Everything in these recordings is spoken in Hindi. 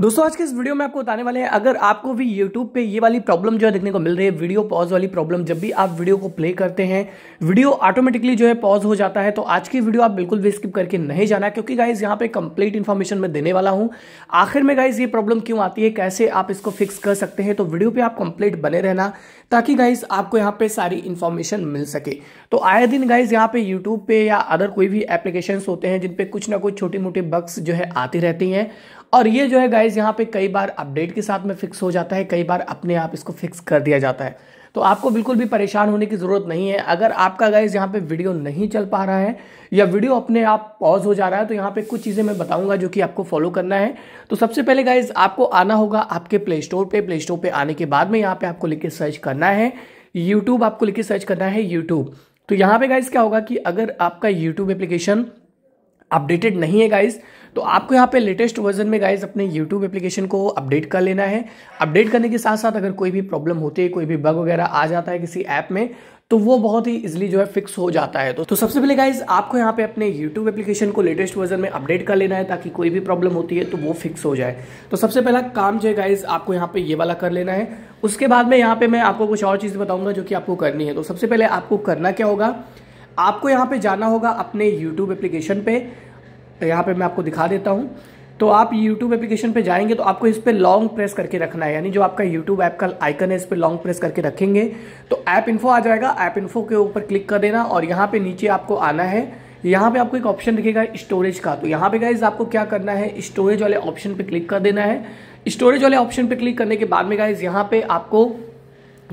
दोस्तों आज के इस वीडियो में आपको बताने वाले हैं अगर आपको भी YouTube पे ये वाली प्रॉब्लम जो है देखने को मिल रही है वीडियो पॉज वाली प्रॉब्लम जब भी आप वीडियो को प्ले करते हैं वीडियो ऑटोमेटिकली जो है पॉज हो जाता है तो आज की वीडियो आप बिल्कुल भी स्किप करके नहीं जाना क्योंकि गाइज यहाँ पे कंप्लीट इन्फॉर्मेशन मैं देने वाला हूँ आखिर में गाइज ये प्रॉब्लम क्यों आती है कैसे आप इसको फिक्स कर सकते हैं तो वीडियो पर आप कंप्लीट बने रहना ताकि गाइज आपको यहाँ पे सारी इन्फॉर्मेशन मिल सके तो आए दिन गाइज यहाँ पे यूट्यूब पे या अदर कोई भी एप्लीकेशन होते हैं जिनपे कुछ ना कुछ छोटी मोटी बक्स जो है आती रहती हैं और ये जो है गाइज गाइज यहाँ पे कई बार अपडेट के साथ में फिक्स हो जाता है कई बार अपने आप इसको फिक्स कर दिया जाता है तो आपको बिल्कुल भी परेशान होने की ज़रूरत नहीं है अगर आपका गाइज यहाँ पे वीडियो नहीं चल पा रहा है या वीडियो अपने आप पॉज हो जा रहा है तो यहाँ पे कुछ चीज़ें मैं बताऊंगा जो कि आपको फॉलो करना है तो सबसे पहले गाइज आपको आना होगा आपके प्ले स्टोर पर प्ले स्टोर पर आने के बाद में यहाँ पर आपको लिख के सर्च करना है यूट्यूब आपको लिख के सर्च करना है यूट्यूब तो यहाँ पे गाइज क्या होगा कि अगर आपका यूट्यूब एप्लीकेशन अपडेटेड नहीं है गाइज़ तो आपको यहाँ पे लेटेस्ट वर्जन में गाइज अपने यूट्यूब एप्लीकेशन को अपडेट कर लेना है अपडेट करने के साथ साथ अगर कोई भी प्रॉब्लम होती है कोई भी बग वगैरह आ जाता है किसी ऐप में तो वो बहुत ही इजिली जो है फिक्स हो जाता है तो तो सबसे पहले गाइज आपको यहाँ पे अपने YouTube एप्लीकेशन को लेटेस्ट वर्जन में अपडेट कर लेना है ताकि कोई भी प्रॉब्लम होती है तो वो फिक्स हो जाए तो सबसे पहला काम जो है गाइज आपको यहाँ पे ये वाला कर लेना है उसके बाद में यहाँ पे मैं आपको कुछ और चीज़ बताऊंगा जो कि आपको करनी है तो सबसे पहले आपको करना क्या होगा आपको यहाँ पे जाना होगा अपने यूट्यूब एप्लीकेशन पे तो यहाँ पे मैं आपको दिखा देता हूँ तो आप YouTube एप्लीकेशन पे जाएंगे तो आपको इस पर लॉन्ग प्रेस करके रखना है यानी जो आपका YouTube ऐप का आइकन है इस पर लॉन्ग प्रेस करके रखेंगे तो ऐप इन्फो आ जाएगा ऐप इन्फो के ऊपर क्लिक कर देना और यहाँ पे नीचे आपको आना है यहाँ पे आपको एक ऑप्शन दिखेगा स्टोरेज का तो यहाँ पे गाइज आपको क्या करना है स्टोरेज वाले ऑप्शन पे क्लिक कर देना है स्टोरेज वाले ऑप्शन पे क्लिक करने के बाद में गाइज यहाँ पे आपको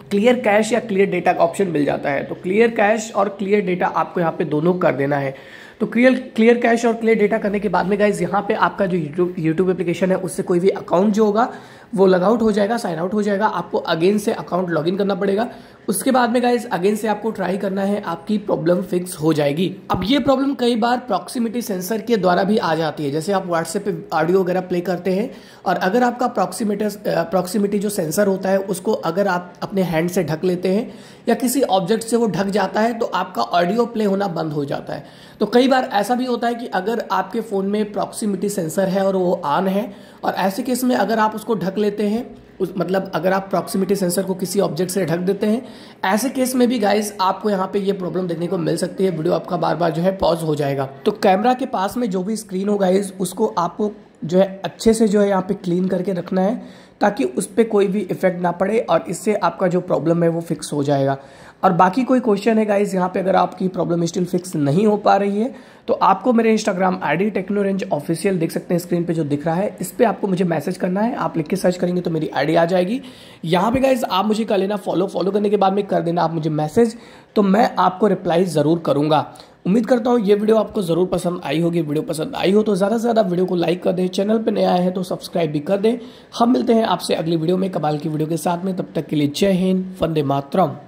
क्लियर कैश या क्लियर डेटा का ऑप्शन मिल जाता है तो क्लियर कैश और क्लियर डेटा आपको यहाँ पे दोनों कर देना है तो क्लियर क्लियर कैश और क्लियर डेटा करने के बाद में गाइज यहाँ पे आपका जो यूट्यूब यूट्यूब एप्लीकेशन है उससे कोई भी अकाउंट जो होगा वो लगआउट हो जाएगा साइन आउट हो जाएगा आपको अगेन से अकाउंट लॉग इन करना पड़ेगा उसके बाद में गाइज अगेन से आपको ट्राई करना है आपकी प्रॉब्लम फिक्स हो जाएगी अब ये प्रॉब्लम कई बार प्रॉक्सिमिटी सेंसर के द्वारा भी आ जाती है जैसे आप व्हाट्सएप पे ऑडियो वगैरह प्ले करते हैं और अगर आपका प्रॉक्सीमीटर प्रॉक्सिमिटी जो सेंसर होता है उसको अगर आप अपने हैंड से ढक लेते हैं या किसी ऑब्जेक्ट से वो ढक जाता है तो आपका ऑडियो प्ले होना बंद हो जाता है तो कई कई बार ऐसा भी होता है कि अगर आपके फ़ोन में प्रॉक्सिमिटी सेंसर है और वो ऑन है और ऐसे केस में अगर आप उसको ढक लेते हैं उस मतलब अगर आप प्रॉक्सिमिटी सेंसर को किसी ऑब्जेक्ट से ढक देते हैं ऐसे केस में भी गाइस आपको यहाँ पे ये प्रॉब्लम देखने को मिल सकती है वीडियो आपका बार बार जो है पॉज हो जाएगा तो कैमरा के पास में जो भी स्क्रीन हो गाइस उसको आपको जो है अच्छे से जो है यहाँ पे क्लीन करके रखना है ताकि उस पर कोई भी इफेक्ट ना पड़े और इससे आपका जो प्रॉब्लम है वो फिक्स हो जाएगा और बाकी कोई क्वेश्चन है गाइज यहाँ पे अगर आपकी प्रॉब्लम स्टिल फिक्स नहीं हो पा रही है तो आपको मेरे Instagram I D Techno Range official देख सकते हैं स्क्रीन पे जो दिख रहा है इस पर आपको मुझे मैसेज करना है आप लिख के सर्च करेंगे तो मेरी आईडी आ जाएगी यहाँ पे गाइज आप मुझे कर लेना फॉलो फॉलो करने के बाद में कर देना आप मुझे मैसेज तो मैं आपको रिप्लाई ज़रूर करूँगा उम्मीद करता हूँ ये वीडियो आपको ज़रूर पसंद आई होगी वीडियो पसंद आई हो तो ज़्यादा से ज़्यादा वीडियो को लाइक कर दें चैनल पर नया है तो सब्सक्राइब भी कर दें हम मिलते हैं आपसे अगली वीडियो में कमाल की वीडियो के साथ में तब तक के लिए जय हिंद फंदे मातरम